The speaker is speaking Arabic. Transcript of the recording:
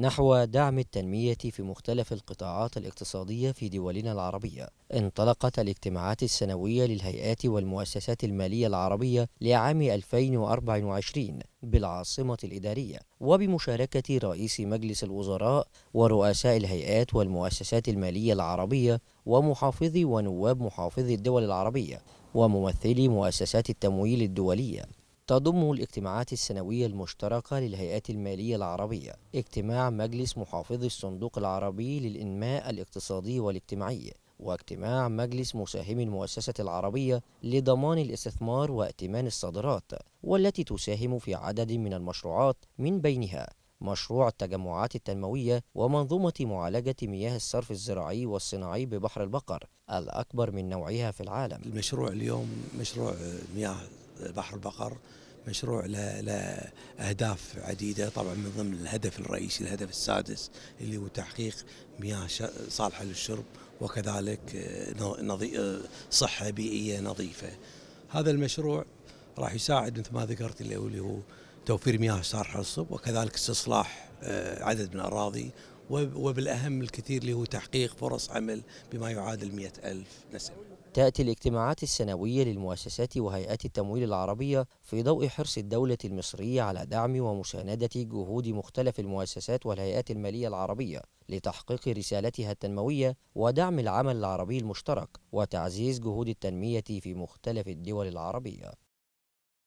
نحو دعم التنمية في مختلف القطاعات الاقتصادية في دولنا العربية انطلقت الاجتماعات السنوية للهيئات والمؤسسات المالية العربية لعام 2024 بالعاصمة الإدارية وبمشاركة رئيس مجلس الوزراء ورؤساء الهيئات والمؤسسات المالية العربية ومحافظي ونواب محافظي الدول العربية وممثلي مؤسسات التمويل الدولية تضم الاجتماعات السنوية المشتركة للهيئات المالية العربية اجتماع مجلس محافظي الصندوق العربي للإنماء الاقتصادي والاجتماعي واجتماع مجلس مساهمي المؤسسة العربية لضمان الاستثمار وائتمان الصادرات والتي تساهم في عدد من المشروعات من بينها مشروع التجمعات التنموية ومنظومة معالجة مياه الصرف الزراعي والصناعي ببحر البقر الأكبر من نوعها في العالم المشروع اليوم مشروع مياه بحر البقر مشروع له اهداف عديدة طبعا من ضمن الهدف الرئيسي الهدف السادس اللي هو تحقيق مياه صالحة للشرب وكذلك آه، آه، صحة بيئية نظيفة هذا المشروع راح يساعد مثل ما ذكرت اللي هو توفير مياه صالحة للصب وكذلك استصلاح آه، عدد من الأراضي وبالأهم الكثير اللي هو تحقيق فرص عمل بما يعادل 100 ألف نسمة تأتي الاجتماعات السنوية للمؤسسات وهيئات التمويل العربية في ضوء حرص الدولة المصرية على دعم ومساندة جهود مختلف المؤسسات والهيئات المالية العربية لتحقيق رسالتها التنموية ودعم العمل العربي المشترك وتعزيز جهود التنمية في مختلف الدول العربية